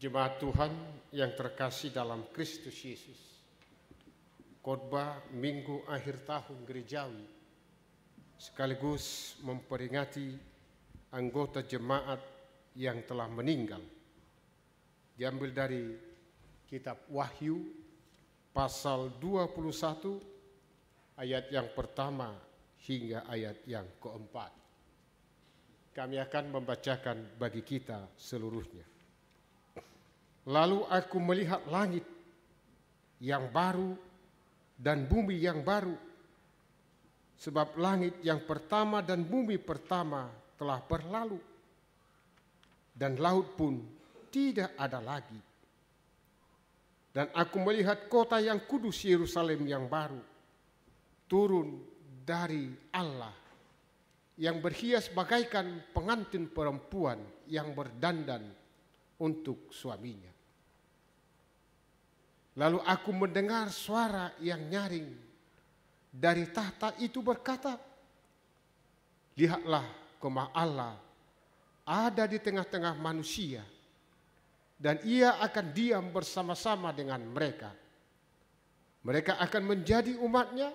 jemaat Tuhan yang terkasih dalam Kristus Yesus. Khotbah minggu akhir tahun gerejawi sekaligus memperingati anggota jemaat yang telah meninggal. Diambil dari kitab Wahyu pasal 21 ayat yang pertama hingga ayat yang keempat. Kami akan membacakan bagi kita seluruhnya. Lalu aku melihat langit yang baru dan bumi yang baru. Sebab langit yang pertama dan bumi pertama telah berlalu. Dan laut pun tidak ada lagi. Dan aku melihat kota yang kudus Yerusalem yang baru. Turun dari Allah yang berhias bagaikan pengantin perempuan yang berdandan untuk suaminya. Lalu aku mendengar suara yang nyaring dari tahta itu berkata, Lihatlah kemah Allah ada di tengah-tengah manusia dan ia akan diam bersama-sama dengan mereka. Mereka akan menjadi umatnya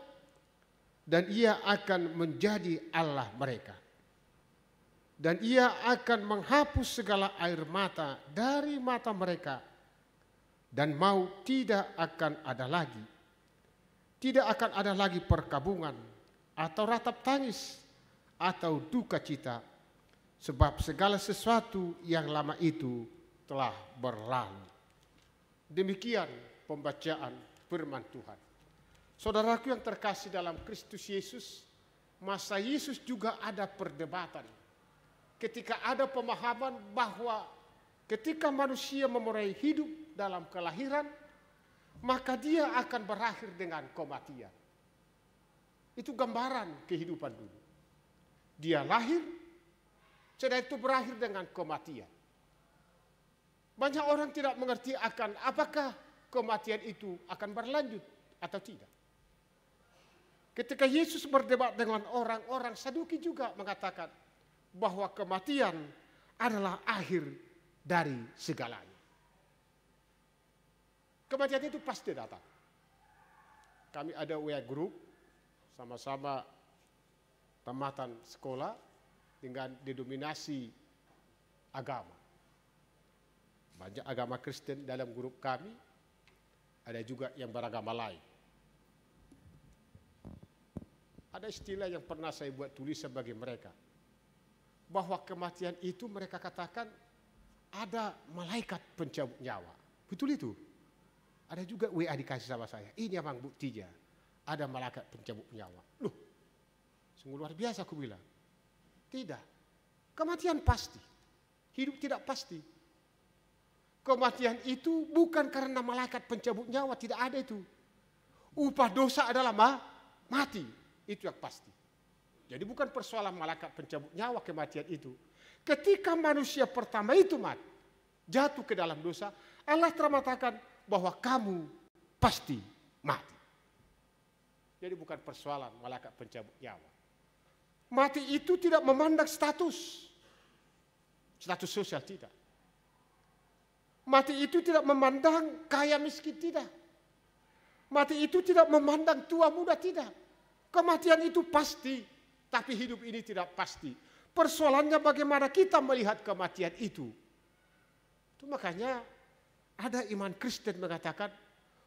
dan ia akan menjadi Allah mereka. Dan ia akan menghapus segala air mata dari mata mereka dan mau tidak akan ada lagi. Tidak akan ada lagi perkabungan atau ratap tangis atau duka cita sebab segala sesuatu yang lama itu telah berlalu. Demikian pembacaan firman Tuhan. Saudaraku yang terkasih dalam Kristus Yesus, masa Yesus juga ada perdebatan. Ketika ada pemahaman bahwa ketika manusia memulai hidup dalam kelahiran, maka dia akan berakhir dengan kematian. Itu gambaran kehidupan dulu. Dia lahir, setelah itu berakhir dengan kematian. Banyak orang tidak mengerti akan apakah kematian itu akan berlanjut atau tidak. Ketika Yesus berdebat dengan orang-orang Saduki juga mengatakan bahwa kematian adalah akhir dari segalanya. Kematian itu pasti datang. Kami ada WA group, sama-sama tamatan sekolah dengan didominasi agama. Banyak agama Kristen dalam grup kami, ada juga yang beragama lain. Ada istilah yang pernah saya buat tulis sebagai mereka. Bahwa kematian itu mereka katakan ada malaikat pencabut nyawa. Betul itu? Ada juga WA dikasih sama saya. Ini abang buktinya. Ada malaikat pencabut nyawa. Loh, sungguh luar biasa aku bilang. Tidak. Kematian pasti. Hidup tidak pasti. Kematian itu bukan karena malaikat pencabut nyawa. Tidak ada itu. Upah dosa adalah ma mati. Itu yang pasti. Jadi bukan persoalan malaikat pencabut nyawa kematian itu. Ketika manusia pertama itu mati, jatuh ke dalam dosa, Allah telah bahwa kamu pasti mati. Jadi bukan persoalan malaikat pencabut nyawa. Mati itu tidak memandang status. Status sosial tidak. Mati itu tidak memandang kaya miskin tidak. Mati itu tidak memandang tua muda tidak. Kematian itu pasti, tapi hidup ini tidak pasti. Persoalannya bagaimana kita melihat kematian itu. Itu makanya ada iman Kristen mengatakan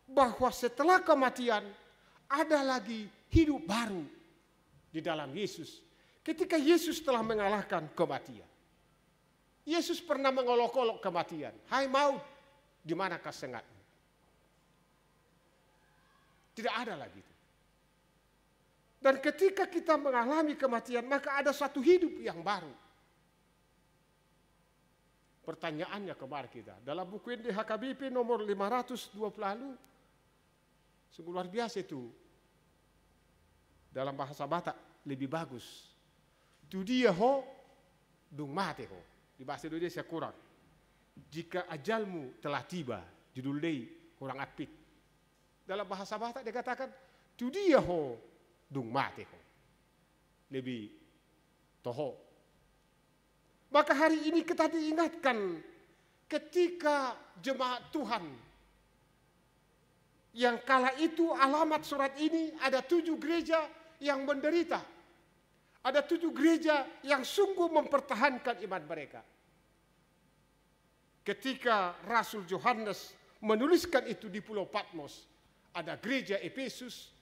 bahwa setelah kematian ada lagi hidup baru di dalam Yesus. Ketika Yesus telah mengalahkan kematian. Yesus pernah mengolok-olok kematian. Hai maut, di manakah sengatmu? Tidak ada lagi itu. Dan ketika kita mengalami kematian, maka ada satu hidup yang baru pertanyaannya kepada kita. Dalam buku ini HKBP nomor 520 lalu, sungguh luar biasa itu. Dalam bahasa Batak lebih bagus. Tu dia ho, dung mate ho. Di bahasa Indonesia kurang. Jika ajalmu telah tiba, judul dei kurang apik. Dalam bahasa Batak dikatakan, tu dia ho, dung mate ho. Lebih toho maka hari ini kita diingatkan ketika jemaat Tuhan yang kala itu alamat surat ini ada tujuh gereja yang menderita. Ada tujuh gereja yang sungguh mempertahankan iman mereka. Ketika Rasul Yohanes menuliskan itu di Pulau Patmos, ada gereja Efesus,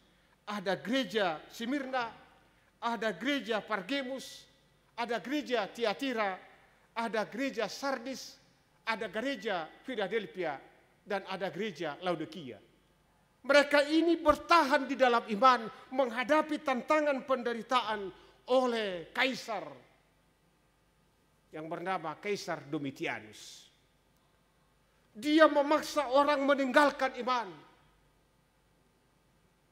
ada gereja Simirna, ada gereja Pergamus, ada gereja Tiatira, ada gereja Sardis, ada gereja Philadelphia, dan ada gereja Laodikia. Mereka ini bertahan di dalam iman menghadapi tantangan penderitaan oleh kaisar yang bernama Kaisar Domitianus. Dia memaksa orang meninggalkan iman.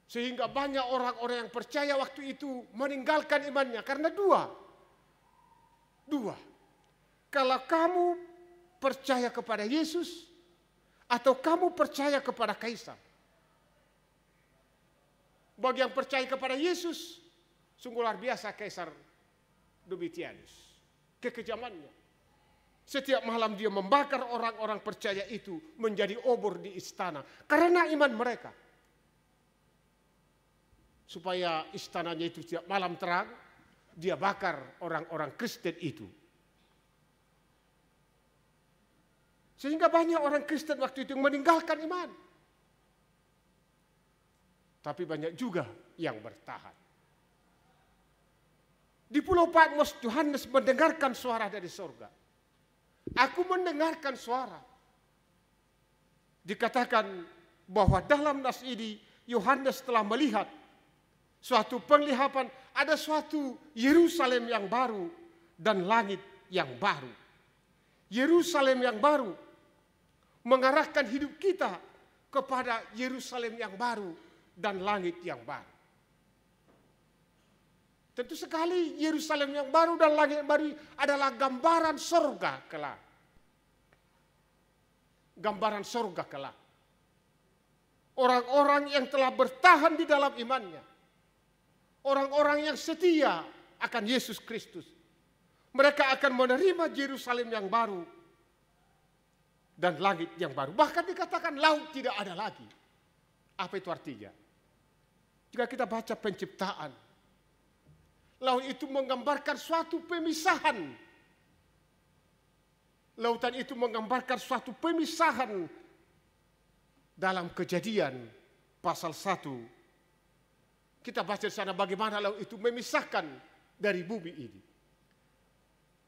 Sehingga banyak orang-orang yang percaya waktu itu meninggalkan imannya karena dua, Dua, kalau kamu percaya kepada Yesus atau kamu percaya kepada Kaisar. Bagi yang percaya kepada Yesus, sungguh luar biasa Kaisar Domitianus. Kekejamannya. Setiap malam dia membakar orang-orang percaya itu menjadi obor di istana. Karena iman mereka. Supaya istananya itu tiap malam terang dia bakar orang-orang Kristen itu. Sehingga banyak orang Kristen waktu itu meninggalkan iman. Tapi banyak juga yang bertahan. Di pulau Patmos Yohanes mendengarkan suara dari sorga. Aku mendengarkan suara. Dikatakan bahwa dalam nas ini Yohanes telah melihat suatu penglihatan ada suatu Yerusalem yang baru dan langit yang baru. Yerusalem yang baru mengarahkan hidup kita kepada Yerusalem yang baru dan langit yang baru. Tentu sekali Yerusalem yang baru dan langit yang baru adalah gambaran sorga kelak. Gambaran sorga kelak. Orang-orang yang telah bertahan di dalam imannya orang-orang yang setia akan Yesus Kristus. Mereka akan menerima Yerusalem yang baru dan langit yang baru. Bahkan dikatakan laut tidak ada lagi. Apa itu artinya? Jika kita baca penciptaan, laut itu menggambarkan suatu pemisahan. Lautan itu menggambarkan suatu pemisahan dalam kejadian pasal 1 kita baca di sana bagaimana laut itu memisahkan dari bumi ini.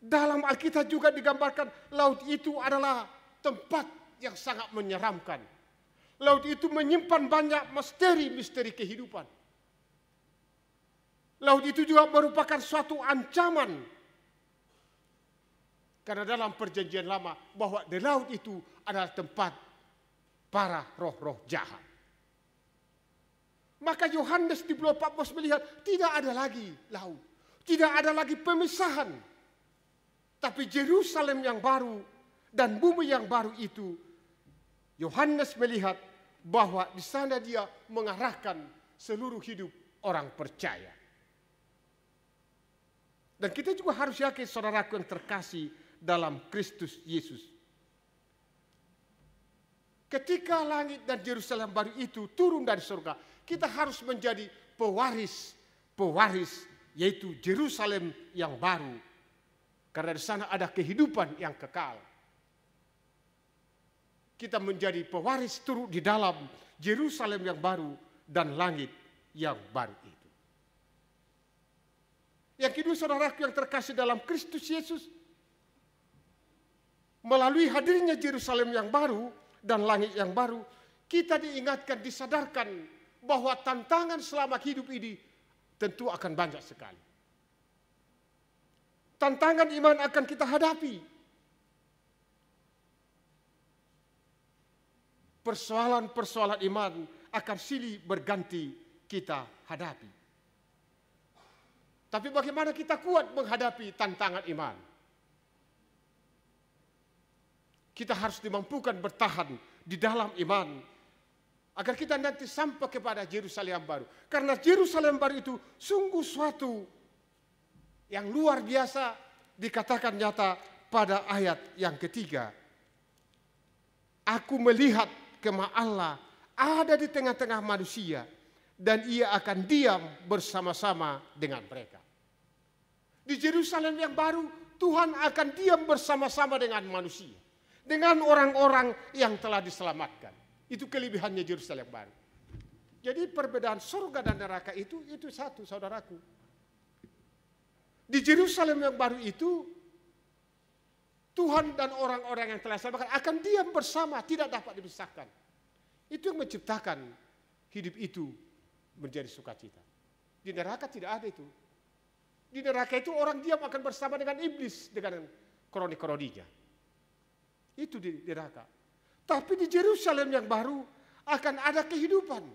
Dalam Alkitab juga digambarkan laut itu adalah tempat yang sangat menyeramkan. Laut itu menyimpan banyak misteri-misteri kehidupan. Laut itu juga merupakan suatu ancaman. Karena dalam perjanjian lama bahwa di laut itu adalah tempat para roh-roh jahat. Maka Yohanes di Pulau Patmos melihat tidak ada lagi laut, tidak ada lagi pemisahan. Tapi Jerusalem yang baru dan bumi yang baru itu, Yohanes melihat bahwa di sana dia mengarahkan seluruh hidup orang percaya. Dan kita juga harus yakin saudaraku yang terkasih dalam Kristus Yesus. Ketika langit dan Yerusalem baru itu turun dari surga, kita harus menjadi pewaris-pewaris yaitu Jerusalem yang baru. Karena di sana ada kehidupan yang kekal. Kita menjadi pewaris turut di dalam Jerusalem yang baru dan langit yang baru itu. Yang kedua saudara yang terkasih dalam Kristus Yesus. Melalui hadirnya Jerusalem yang baru dan langit yang baru. Kita diingatkan, disadarkan bahwa tantangan selama hidup ini tentu akan banyak sekali. Tantangan iman akan kita hadapi. Persoalan-persoalan iman akan silih berganti kita hadapi. Tapi bagaimana kita kuat menghadapi tantangan iman? Kita harus dimampukan bertahan di dalam iman agar kita nanti sampai kepada Yerusalem baru. Karena Yerusalem baru itu sungguh suatu yang luar biasa dikatakan nyata pada ayat yang ketiga. Aku melihat kemah Allah ada di tengah-tengah manusia dan ia akan diam bersama-sama dengan mereka. Di Yerusalem yang baru Tuhan akan diam bersama-sama dengan manusia. Dengan orang-orang yang telah diselamatkan. Itu kelebihannya Yerusalem baru. Jadi perbedaan surga dan neraka itu itu satu saudaraku. Di Yerusalem yang baru itu Tuhan dan orang-orang yang telah selamat akan diam bersama, tidak dapat dipisahkan. Itu yang menciptakan hidup itu menjadi sukacita. Di neraka tidak ada itu. Di neraka itu orang diam akan bersama dengan iblis, dengan kroni-kroninya. Itu di neraka. Tapi di Yerusalem yang baru akan ada kehidupan.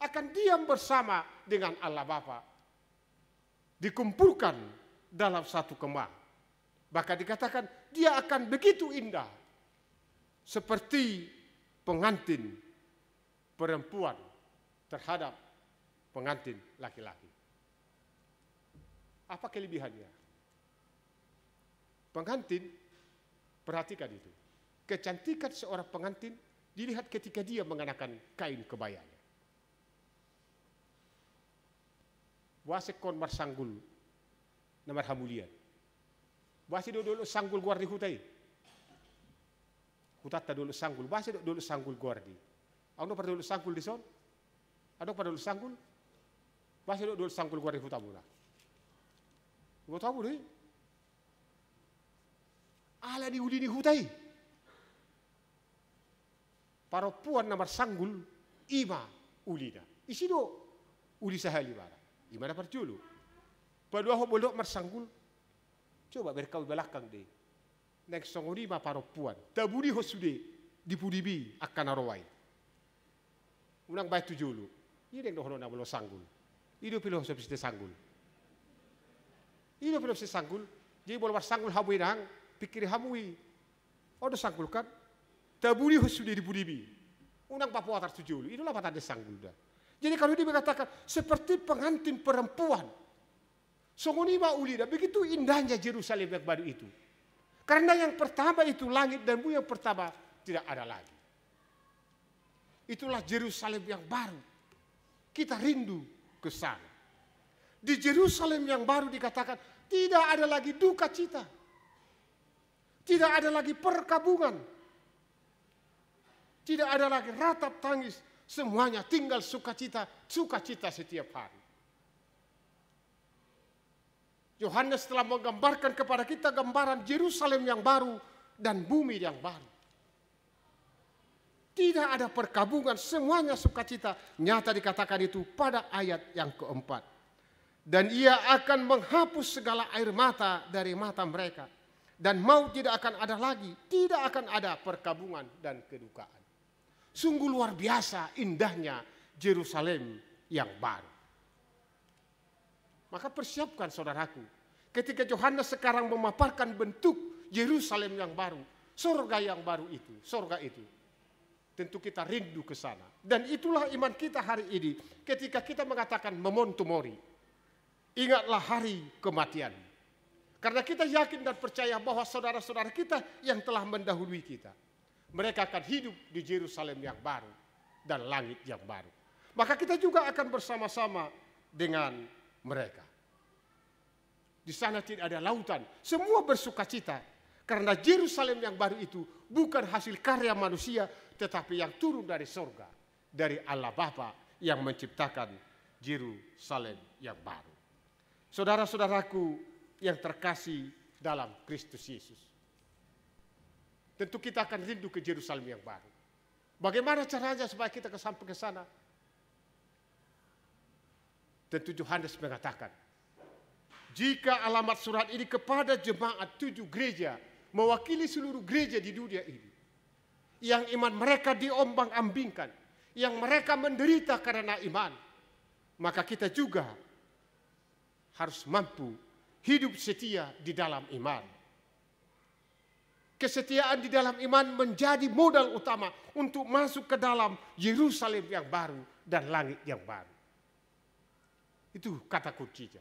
Akan diam bersama dengan Allah Bapa. Dikumpulkan dalam satu kemah. Bahkan dikatakan dia akan begitu indah. Seperti pengantin perempuan terhadap pengantin laki-laki. Apa kelebihannya? Pengantin, perhatikan itu kecantikan seorang pengantin dilihat ketika dia mengenakan kain kebayanya. Wasekon marsanggul namar hamulian. Wasi dulu sanggul guardi hutai. Hutata dulu sanggul, wasi dulu sanggul guardi. Aku pada dulu sanggul di son? Aku pada dulu sanggul? Wasi dulu sanggul guardi hutamuna. Gua tahu deh. Ala diulini hutai paro puan nama sanggul ima ulida. Isido uli sahali bara. Ima dapat julu. Padua ho bolok mar sanggul. Coba berkau belakang de Nek songori ma paro puan. Taburi ho sude bi akan arowai. Unang baik tujulu Ini deng dohono na bolok sanggul. Ido pilo ho sopiste sanggul. Ido pilo sopiste sanggul. Jadi bolok sanggul habuinang pikiri pikir hamui. Odo sanggul kan diri budi bi. Undang Papua Tartujulu. Itulah mata desang Buddha. Jadi kalau dia mengatakan seperti pengantin perempuan. sungguh Songonima ulida. Begitu indahnya Yerusalem yang baru itu. Karena yang pertama itu langit dan bumi yang pertama tidak ada lagi. Itulah Yerusalem yang baru. Kita rindu ke sana. Di Yerusalem yang baru dikatakan tidak ada lagi duka cita. Tidak ada lagi perkabungan tidak ada lagi ratap tangis. Semuanya tinggal sukacita, sukacita setiap hari. Yohanes telah menggambarkan kepada kita gambaran Yerusalem yang baru dan bumi yang baru. Tidak ada perkabungan, semuanya sukacita. Nyata dikatakan itu pada ayat yang keempat. Dan ia akan menghapus segala air mata dari mata mereka. Dan mau tidak akan ada lagi, tidak akan ada perkabungan dan kedukaan. Sungguh luar biasa indahnya Jerusalem yang baru. Maka persiapkan saudaraku. Ketika Yohanes sekarang memaparkan bentuk Yerusalem yang baru. surga yang baru itu. surga itu. Tentu kita rindu ke sana. Dan itulah iman kita hari ini. Ketika kita mengatakan memontumori. Ingatlah hari kematian. Karena kita yakin dan percaya bahwa saudara-saudara kita yang telah mendahului kita mereka akan hidup di Yerusalem yang baru dan langit yang baru. Maka kita juga akan bersama-sama dengan mereka. Di sana tidak ada lautan, semua bersuka cita karena Yerusalem yang baru itu bukan hasil karya manusia tetapi yang turun dari sorga, dari Allah Bapa yang menciptakan Yerusalem yang baru. Saudara-saudaraku yang terkasih dalam Kristus Yesus tentu kita akan rindu ke Yerusalem yang baru. Bagaimana caranya supaya kita sampai ke sana? Tentu Yohanes mengatakan, jika alamat surat ini kepada jemaat tujuh gereja mewakili seluruh gereja di dunia ini, yang iman mereka diombang-ambingkan, yang mereka menderita karena iman, maka kita juga harus mampu hidup setia di dalam iman. Kesetiaan di dalam iman menjadi modal utama untuk masuk ke dalam Yerusalem yang baru dan langit yang baru. Itu kata kuncinya.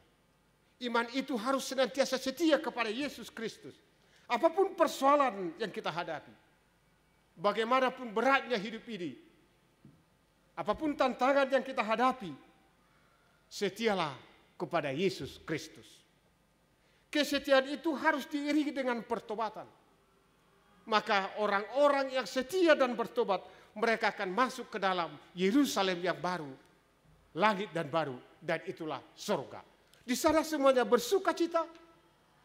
Iman itu harus senantiasa setia kepada Yesus Kristus. Apapun persoalan yang kita hadapi. Bagaimanapun beratnya hidup ini. Apapun tantangan yang kita hadapi. Setialah kepada Yesus Kristus. Kesetiaan itu harus diiringi dengan pertobatan maka orang-orang yang setia dan bertobat mereka akan masuk ke dalam Yerusalem yang baru, langit dan baru, dan itulah surga. Di sana semuanya bersuka cita,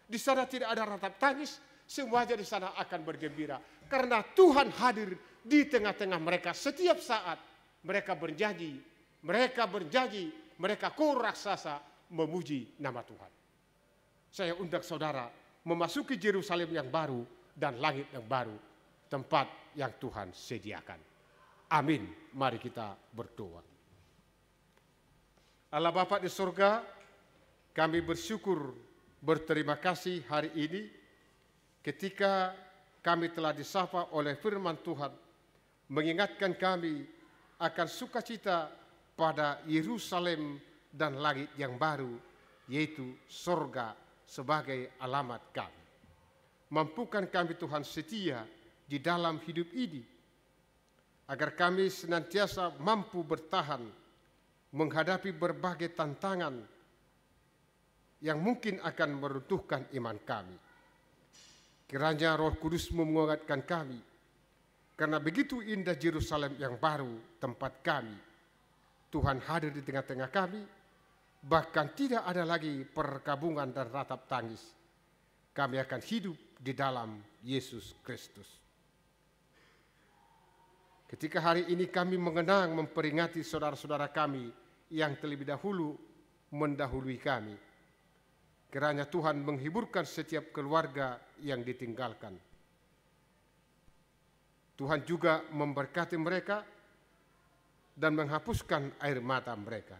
di sana tidak ada ratap tangis, semuanya di sana akan bergembira. Karena Tuhan hadir di tengah-tengah mereka setiap saat. Mereka berjanji, mereka berjanji, mereka kur raksasa memuji nama Tuhan. Saya undang saudara memasuki Yerusalem yang baru dan langit yang baru, tempat yang Tuhan sediakan. Amin. Mari kita berdoa. Allah Bapa di surga, kami bersyukur berterima kasih hari ini ketika kami telah disapa oleh firman Tuhan mengingatkan kami akan sukacita pada Yerusalem dan langit yang baru yaitu sorga sebagai alamat kami. Mampukan kami Tuhan setia di dalam hidup ini, agar kami senantiasa mampu bertahan menghadapi berbagai tantangan yang mungkin akan meruntuhkan iman kami. Kiranya roh kudus menguatkan kami, karena begitu indah Yerusalem yang baru tempat kami. Tuhan hadir di tengah-tengah kami, bahkan tidak ada lagi perkabungan dan ratap tangis. Kami akan hidup di dalam Yesus Kristus. Ketika hari ini kami mengenang memperingati saudara-saudara kami yang terlebih dahulu mendahului kami. Kiranya Tuhan menghiburkan setiap keluarga yang ditinggalkan. Tuhan juga memberkati mereka dan menghapuskan air mata mereka.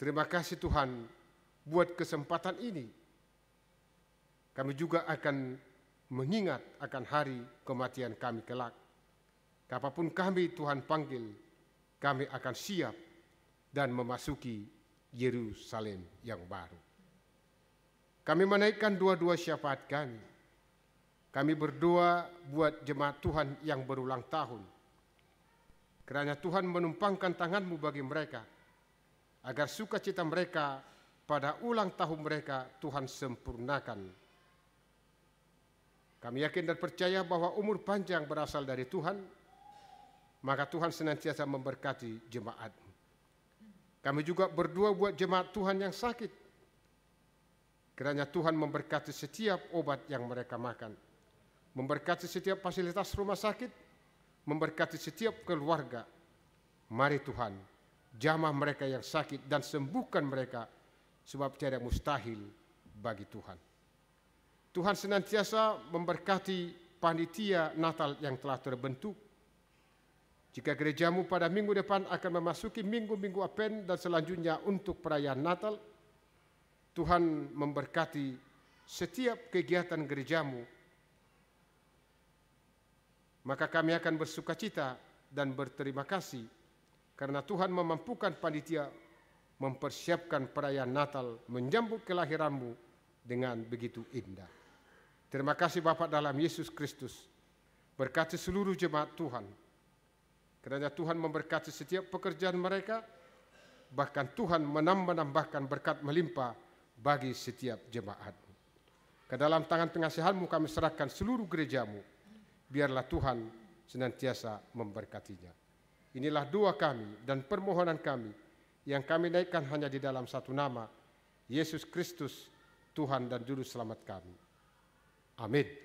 Terima kasih Tuhan buat kesempatan ini kami juga akan mengingat akan hari kematian kami kelak. Kapanpun kami Tuhan panggil, kami akan siap dan memasuki Yerusalem yang baru. Kami menaikkan dua-dua syafaat kami. Kami berdoa buat jemaat Tuhan yang berulang tahun. Kerana Tuhan menumpangkan tanganmu bagi mereka, agar sukacita mereka pada ulang tahun mereka Tuhan sempurnakan kami yakin dan percaya bahwa umur panjang berasal dari Tuhan, maka Tuhan senantiasa memberkati jemaat. Kami juga berdua buat jemaat Tuhan yang sakit. Kiranya Tuhan memberkati setiap obat yang mereka makan, memberkati setiap fasilitas rumah sakit, memberkati setiap keluarga. Mari Tuhan, jamah mereka yang sakit dan sembuhkan mereka sebab tidak mustahil bagi Tuhan. Tuhan senantiasa memberkati panitia Natal yang telah terbentuk. Jika gerejamu pada minggu depan akan memasuki minggu-minggu Advent dan selanjutnya untuk perayaan Natal, Tuhan memberkati setiap kegiatan gerejamu. Maka kami akan bersukacita dan berterima kasih karena Tuhan memampukan panitia mempersiapkan perayaan Natal menjemput kelahiranmu dengan begitu indah. Terima kasih Bapak dalam Yesus Kristus. Berkati seluruh jemaat Tuhan. Kerana Tuhan memberkati setiap pekerjaan mereka. Bahkan Tuhan menambah-nambahkan berkat melimpah bagi setiap jemaat. Ke dalam tangan pengasihanmu kami serahkan seluruh gerejamu. Biarlah Tuhan senantiasa memberkatinya. Inilah doa kami dan permohonan kami yang kami naikkan hanya di dalam satu nama, Yesus Kristus, Tuhan dan Juru Selamat kami. 아멘.